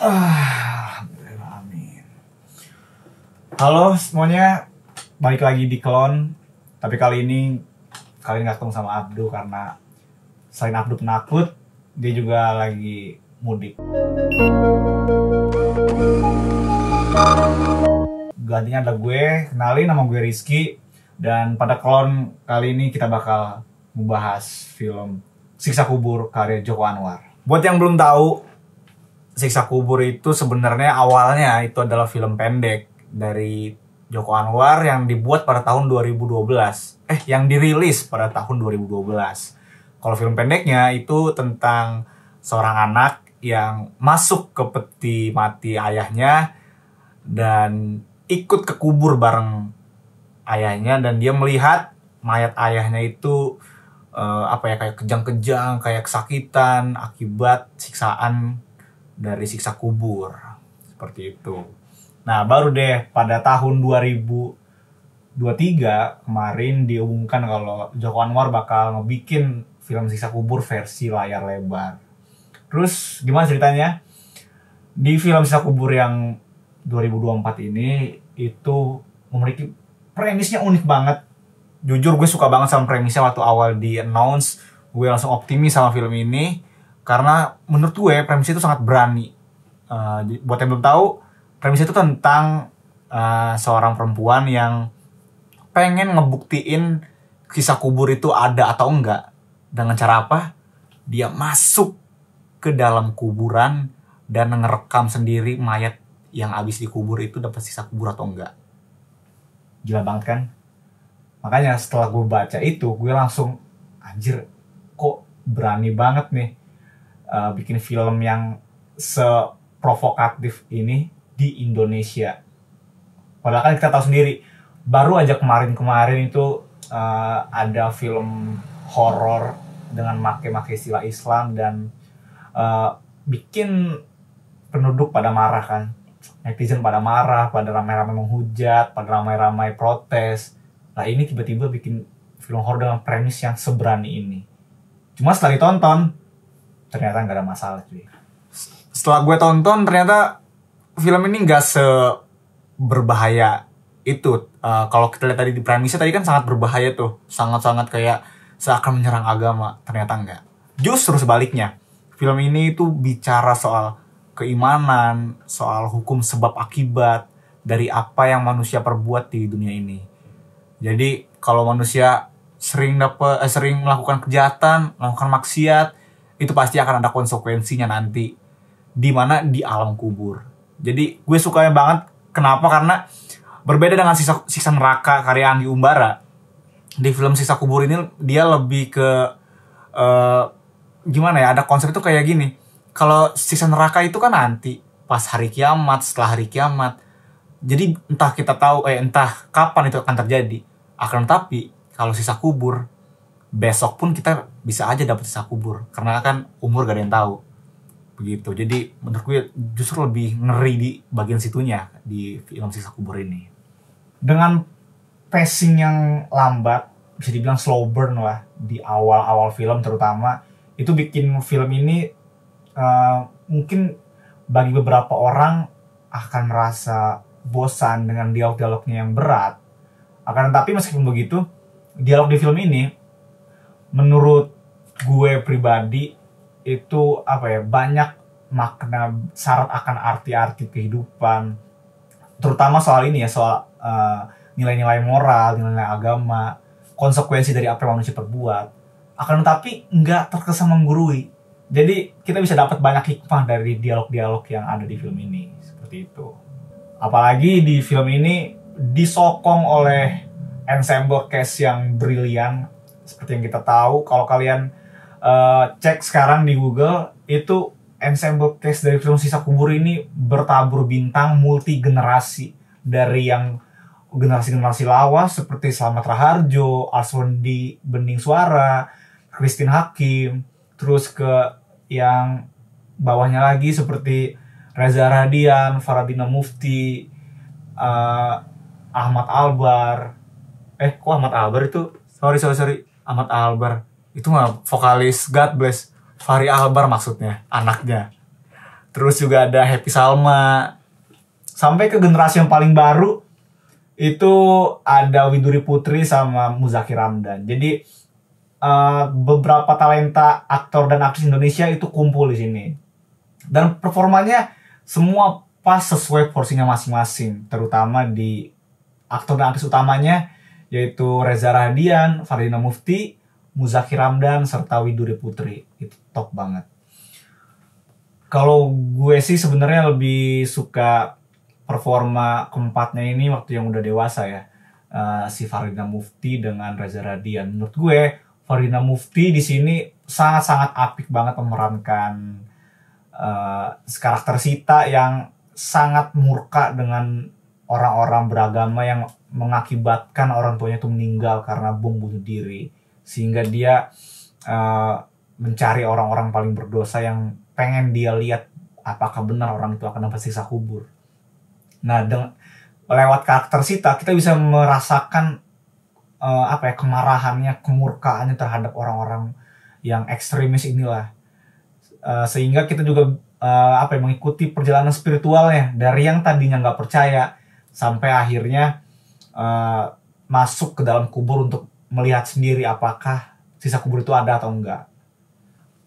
Alhamdulillah, amin. Halo semuanya, balik lagi di Klon. Tapi kali ini kalian gak ketemu sama Abdu karena selain Abdu penakut, dia juga lagi mudik. Gantinya ada gue, kenalin nama gue Rizky. Dan pada Klon kali ini kita bakal membahas film Siksa Kubur karya Joko Anwar. Buat yang belum tahu, Siksa Kubur itu sebenarnya awalnya itu adalah film pendek dari Joko Anwar yang dibuat pada tahun 2012. Eh, yang dirilis pada tahun 2012. Kalau film pendeknya itu tentang seorang anak yang masuk ke peti mati ayahnya dan ikut ke kubur bareng ayahnya dan dia melihat mayat ayahnya itu uh, apa ya kayak kejang-kejang, kayak kesakitan akibat siksaan dari siksa kubur seperti itu. Nah, baru deh pada tahun 2023 kemarin diumumkan kalau Joko Anwar bakal ngebikin film siksa kubur versi layar lebar. Terus gimana ceritanya? Di film siksa kubur yang 2024 ini itu memiliki premisnya unik banget. Jujur gue suka banget sama premisnya waktu awal di announce. Gue langsung optimis sama film ini karena menurut gue premis itu sangat berani uh, buat yang belum tahu premis itu tentang uh, seorang perempuan yang pengen ngebuktiin kisah kubur itu ada atau enggak dengan cara apa dia masuk ke dalam kuburan dan ngerekam sendiri mayat yang abis dikubur itu dapat sisa kubur atau enggak gila banget kan makanya setelah gue baca itu gue langsung anjir kok berani banget nih uh, bikin film yang seprovokatif ini di Indonesia. Padahal kan kita tahu sendiri, baru aja kemarin-kemarin itu uh, ada film horor dengan make-make istilah Islam dan uh, bikin penduduk pada marah kan. Netizen pada marah, pada ramai-ramai menghujat, pada ramai-ramai protes. Nah ini tiba-tiba bikin film horor dengan premis yang seberani ini. Cuma setelah ditonton, ternyata nggak ada masalah cuy setelah gue tonton ternyata film ini nggak se berbahaya itu uh, kalau kita lihat tadi di premisnya tadi kan sangat berbahaya tuh sangat-sangat kayak seakan menyerang agama ternyata enggak justru sebaliknya film ini itu bicara soal keimanan soal hukum sebab akibat dari apa yang manusia perbuat di dunia ini jadi kalau manusia sering dapat eh, sering melakukan kejahatan melakukan maksiat itu pasti akan ada konsekuensinya nanti di mana di alam kubur. Jadi gue sukanya banget kenapa karena berbeda dengan sisa-sisa neraka karya Anggi Umbara di film Sisa kubur ini dia lebih ke uh, gimana ya ada konsep itu kayak gini kalau sisa neraka itu kan nanti pas hari kiamat setelah hari kiamat jadi entah kita tahu eh entah kapan itu akan terjadi akan tetapi kalau sisa kubur besok pun kita bisa aja dapat sisa kubur karena kan umur gak ada yang tahu begitu jadi menurut gue justru lebih ngeri di bagian situnya di film sisa kubur ini dengan pacing yang lambat bisa dibilang slow burn lah di awal-awal film terutama itu bikin film ini uh, mungkin bagi beberapa orang akan merasa bosan dengan dialog-dialognya yang berat akan tetapi meskipun begitu dialog di film ini menurut gue pribadi itu apa ya banyak makna syarat akan arti-arti kehidupan terutama soal ini ya soal nilai eh, nilai-nilai moral nilai-nilai agama konsekuensi dari apa yang manusia perbuat akan tetapi nggak terkesan menggurui jadi kita bisa dapat banyak hikmah dari dialog-dialog yang ada di film ini seperti itu apalagi di film ini disokong oleh ensemble cast yang brilian seperti yang kita tahu kalau kalian uh, cek sekarang di Google itu ensemble cast dari film Sisa Kubur ini bertabur bintang multi generasi dari yang generasi-generasi lawas seperti Selamat Raharjo, Aswendi Bening Suara, Christine Hakim, terus ke yang bawahnya lagi seperti Reza Radian, Faradina Mufti, uh, Ahmad Albar. Eh, kok Ahmad Albar itu? Sorry, sorry, sorry. Ahmad Albar itu mah vokalis God Bless Fahri Albar maksudnya anaknya terus juga ada Happy Salma sampai ke generasi yang paling baru itu ada Widuri Putri sama Muzaki Ramdan jadi uh, beberapa talenta aktor dan aktris Indonesia itu kumpul di sini dan performanya semua pas sesuai porsinya masing-masing terutama di aktor dan aktris utamanya yaitu Reza Radian, Farina Mufti, Muzaki Ramdan, serta Widuri Putri. Itu top banget. Kalau gue sih sebenarnya lebih suka performa keempatnya ini waktu yang udah dewasa ya. Uh, si Farina Mufti dengan Reza Radian. Menurut gue Farina Mufti di sini sangat-sangat apik banget memerankan uh, karakter Sita yang sangat murka dengan orang-orang beragama yang mengakibatkan orang tuanya itu meninggal karena bom bunuh diri sehingga dia uh, mencari orang-orang paling berdosa yang pengen dia lihat apakah benar orang itu akan dapat siksa kubur. Nah, dengan lewat karakter Sita kita bisa merasakan uh, apa ya kemarahannya, kemurkaannya terhadap orang-orang yang ekstremis inilah. Uh, sehingga kita juga uh, apa ya, mengikuti perjalanan spiritualnya dari yang tadinya nggak percaya sampai akhirnya uh, masuk ke dalam kubur untuk melihat sendiri apakah sisa kubur itu ada atau enggak.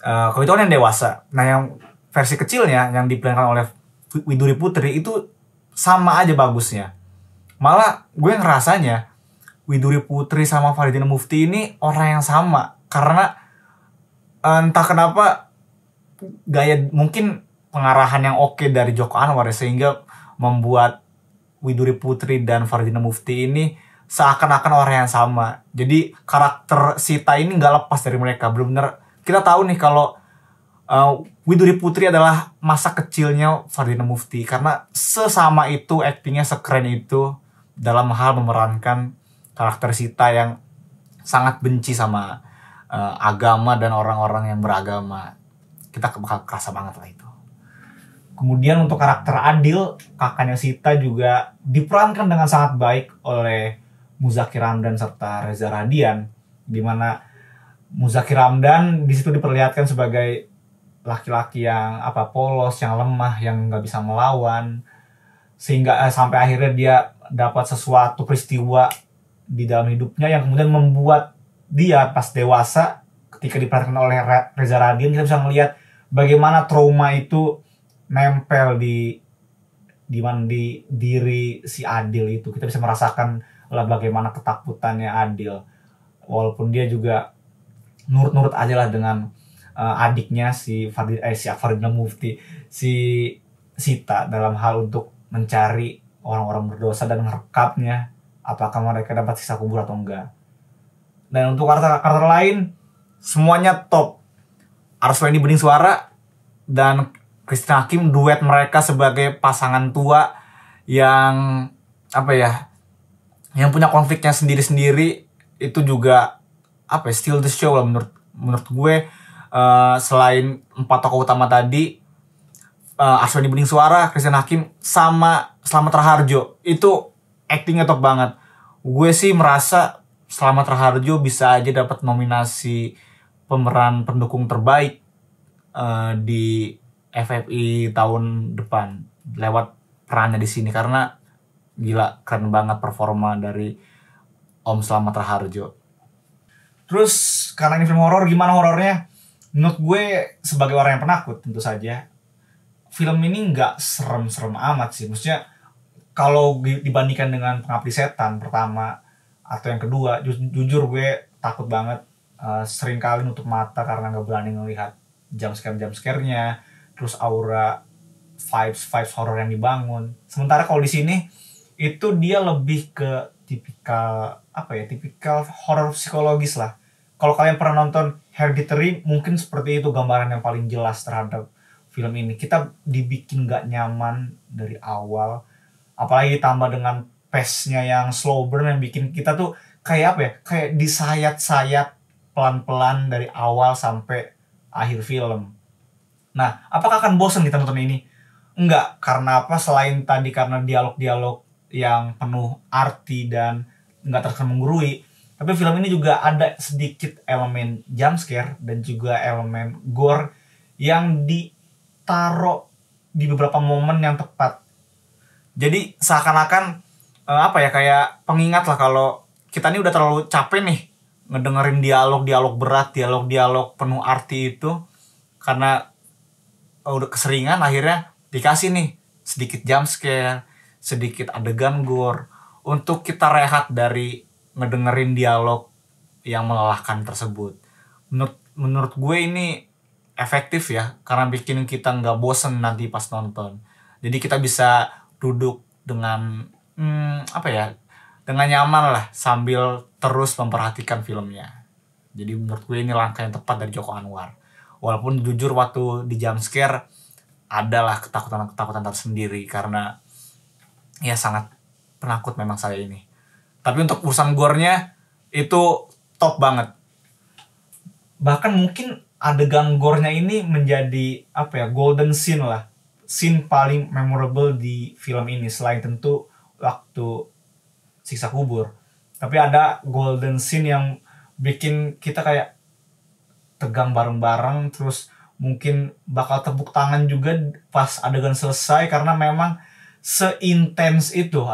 Uh, eh, kalau itu kan yang dewasa. Nah yang versi kecilnya yang diperankan oleh Widuri Putri itu sama aja bagusnya. Malah gue ngerasanya Widuri Putri sama Faridina Mufti ini orang yang sama. Karena eh, entah kenapa gaya mungkin pengarahan yang oke dari Joko Anwar ya, sehingga membuat Widuri Putri dan Farhina Mufti ini seakan-akan orang yang sama. Jadi karakter Sita ini nggak lepas dari mereka. Benar-benar kita tahu nih kalau uh, Widuri Putri adalah masa kecilnya Fardina Mufti karena sesama itu actingnya sekeren itu dalam hal memerankan karakter Sita yang sangat benci sama uh, agama dan orang-orang yang beragama. Kita bakal kerasa banget lah itu. Kemudian untuk karakter Adil, kakaknya Sita juga diperankan dengan sangat baik oleh Muzakir Ramdan serta Reza Radian. Dimana Muzakir Ramdan disitu diperlihatkan sebagai laki-laki yang apa polos, yang lemah, yang nggak bisa melawan. Sehingga eh, sampai akhirnya dia dapat sesuatu peristiwa di dalam hidupnya yang kemudian membuat dia pas dewasa ketika diperhatikan oleh Reza Radian kita bisa melihat bagaimana trauma itu nempel di di mandi diri si Adil itu kita bisa merasakan lah bagaimana ketakutannya Adil walaupun dia juga nurut-nurut aja lah dengan uh, adiknya si Fardin eh si Fardinal Mufti si Sita dalam hal untuk mencari orang-orang berdosa dan merekapnya apakah mereka dapat sisa kubur atau enggak dan untuk karakter-karakter lain semuanya top Arswendi Bening Suara dan Kristen Hakim duet mereka sebagai pasangan tua yang apa ya yang punya konfliknya sendiri-sendiri itu juga apa ya, still the show lah menurut menurut gue uh, selain empat tokoh utama tadi uh, eh, Aswani Bening Suara, Christian Hakim sama Selamat Raharjo itu actingnya top banget. Gue sih merasa Selamat Raharjo bisa aja dapat nominasi pemeran pendukung terbaik uh, di FFI tahun depan lewat perannya di sini karena gila keren banget performa dari Om Selamat Raharjo. Terus karena ini film horor gimana horornya? Menurut gue sebagai orang yang penakut tentu saja film ini nggak serem-serem amat sih. Maksudnya kalau dibandingkan dengan pengabdi setan pertama atau yang kedua, ju jujur gue takut banget uh, sering kali nutup mata karena nggak berani ngelihat jam scare jam scare-nya terus aura vibes vibes horror yang dibangun sementara kalau di sini itu dia lebih ke tipikal apa ya tipikal horror psikologis lah kalau kalian pernah nonton Hereditary mungkin seperti itu gambaran yang paling jelas terhadap film ini kita dibikin gak nyaman dari awal apalagi ditambah dengan pace-nya yang slow burn yang bikin kita tuh kayak apa ya kayak disayat-sayat pelan-pelan dari awal sampai akhir film Nah, apakah akan bosen kita nonton ini? Enggak, karena apa? Selain tadi karena dialog-dialog yang penuh arti dan enggak terkesan menggurui, tapi film ini juga ada sedikit elemen jump scare dan juga elemen gore yang ditaruh di beberapa momen yang tepat. Jadi seakan-akan eh, apa ya kayak pengingat lah kalau kita ini udah terlalu capek nih ngedengerin dialog-dialog berat, dialog-dialog penuh arti itu karena Oh, udah keseringan akhirnya dikasih nih sedikit jump scare, sedikit adegan gore untuk kita rehat dari ngedengerin dialog yang melelahkan tersebut. Menurut menurut gue ini efektif ya karena bikin kita nggak bosen nanti pas nonton. Jadi kita bisa duduk dengan hmm, apa ya dengan nyaman lah sambil terus memperhatikan filmnya. Jadi menurut gue ini langkah yang tepat dari Joko Anwar walaupun jujur waktu di jam scare adalah ketakutan-ketakutan tersendiri karena ya sangat penakut memang saya ini. Tapi untuk urusan gornya itu top banget. Bahkan mungkin adegan gornya ini menjadi apa ya golden scene lah. Scene paling memorable di film ini selain tentu waktu siksa kubur. Tapi ada golden scene yang bikin kita kayak tegang bareng-bareng terus mungkin bakal tepuk tangan juga pas adegan selesai karena memang seintens itu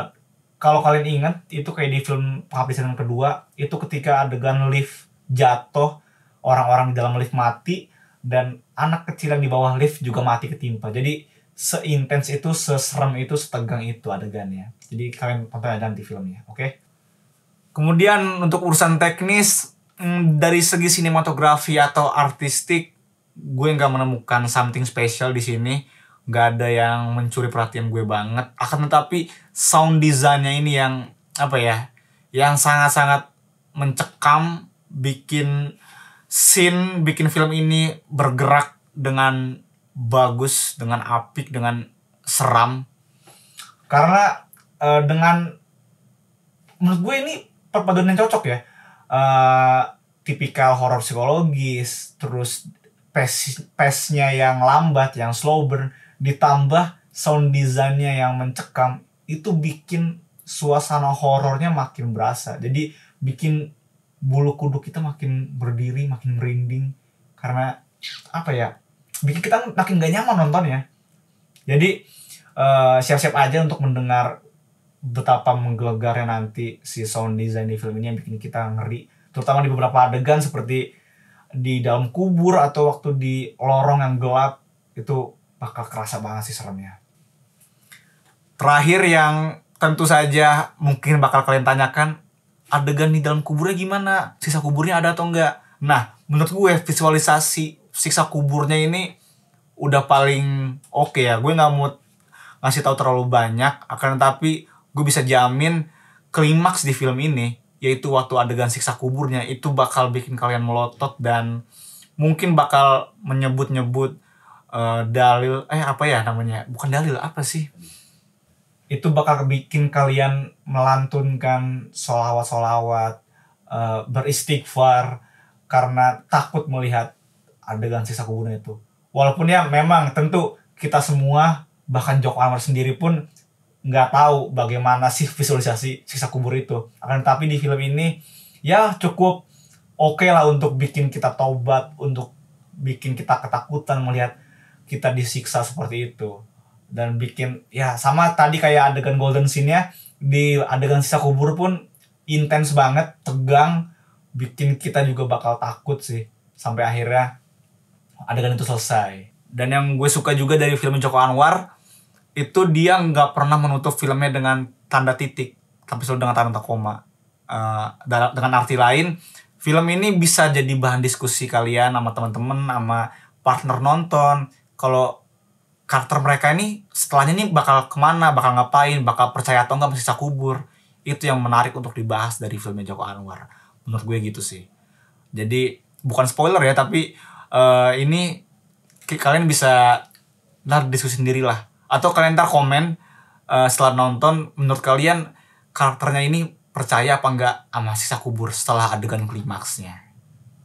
kalau kalian ingat itu kayak di film penghabisan yang kedua itu ketika adegan lift jatuh orang-orang di dalam lift mati dan anak kecil yang di bawah lift juga mati ketimpa jadi seintens itu seserem itu setegang itu adegannya jadi kalian tonton adegan di filmnya oke okay? kemudian untuk urusan teknis Hmm, dari segi sinematografi atau artistik gue nggak menemukan something special di sini nggak ada yang mencuri perhatian gue banget akan tetapi sound desainnya ini yang apa ya yang sangat-sangat mencekam bikin scene bikin film ini bergerak dengan bagus dengan apik dengan seram karena uh, dengan menurut gue ini perpaduan yang cocok ya Eh, tipikal horor psikologis terus pace pace yang lambat yang slow burn ditambah sound designnya yang mencekam itu bikin suasana horornya makin berasa jadi bikin bulu kuduk kita makin berdiri makin merinding karena apa ya bikin kita makin gak nyaman nonton ya jadi eh, siap-siap uh, siap -siap aja untuk mendengar betapa menggelegarnya nanti si sound design di film ini yang bikin kita ngeri terutama di beberapa adegan seperti di dalam kubur atau waktu di lorong yang gelap itu bakal kerasa banget sih seremnya terakhir yang tentu saja mungkin bakal kalian tanyakan adegan di dalam kuburnya gimana sisa kuburnya ada atau enggak nah menurut gue visualisasi siksa kuburnya ini udah paling oke okay ya gue nggak mau ngasih tahu terlalu banyak akan tetapi gue bisa jamin klimaks di film ini yaitu waktu adegan siksa kuburnya itu bakal bikin kalian melotot dan mungkin bakal menyebut-nyebut uh, dalil eh apa ya namanya bukan dalil apa sih itu bakal bikin kalian melantunkan solawat-solawat uh, eh, beristighfar karena takut melihat adegan siksa kuburnya itu walaupun ya memang tentu kita semua bahkan Joko Anwar sendiri pun nggak tahu bagaimana sih visualisasi sisa kubur itu. Akan tetapi di film ini ya cukup oke okay lah untuk bikin kita taubat, untuk bikin kita ketakutan melihat kita disiksa seperti itu. Dan bikin ya sama tadi kayak adegan golden scene ya di adegan sisa kubur pun intens banget, tegang, bikin kita juga bakal takut sih sampai akhirnya adegan itu selesai. Dan yang gue suka juga dari film Joko Anwar itu dia nggak pernah menutup filmnya dengan tanda titik tapi selalu dengan tanda koma uh, dengan arti lain film ini bisa jadi bahan diskusi kalian sama teman-teman sama partner nonton kalau karakter mereka ini setelahnya ini bakal kemana bakal ngapain bakal percaya atau nggak masih kubur itu yang menarik untuk dibahas dari filmnya Joko Anwar menurut gue gitu sih jadi bukan spoiler ya tapi uh, ini kalian bisa ntar diskusi sendirilah atau kalian ntar komen uh, setelah nonton menurut kalian karakternya ini percaya apa enggak sama Sisa kubur setelah adegan klimaksnya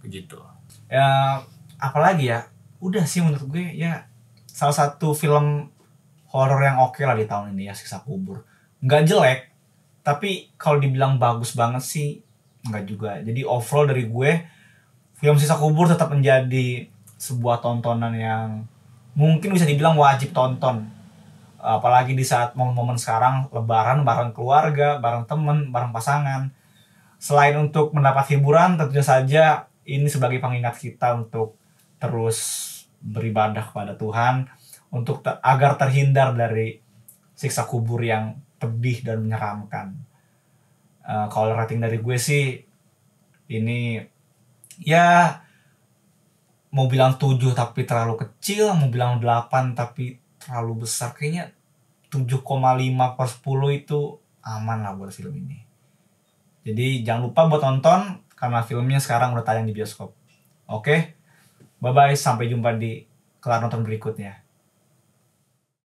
begitu ya apalagi ya udah sih menurut gue ya salah satu film horor yang oke okay lah di tahun ini ya Sisa kubur nggak jelek tapi kalau dibilang bagus banget sih nggak juga jadi overall dari gue film sisa kubur tetap menjadi sebuah tontonan yang mungkin bisa dibilang wajib tonton apalagi di saat momen-momen sekarang lebaran bareng keluarga bareng temen bareng pasangan selain untuk mendapat hiburan tentunya saja ini sebagai pengingat kita untuk terus beribadah kepada Tuhan untuk ter agar terhindar dari siksa kubur yang pedih dan menyeramkan uh, kalau rating dari gue sih ini ya mau bilang 7 tapi terlalu kecil, mau bilang 8 tapi terlalu besar kayaknya 7,5 per 10 itu aman lah buat film ini jadi jangan lupa buat nonton karena filmnya sekarang udah tayang di bioskop oke bye bye sampai jumpa di kelar nonton berikutnya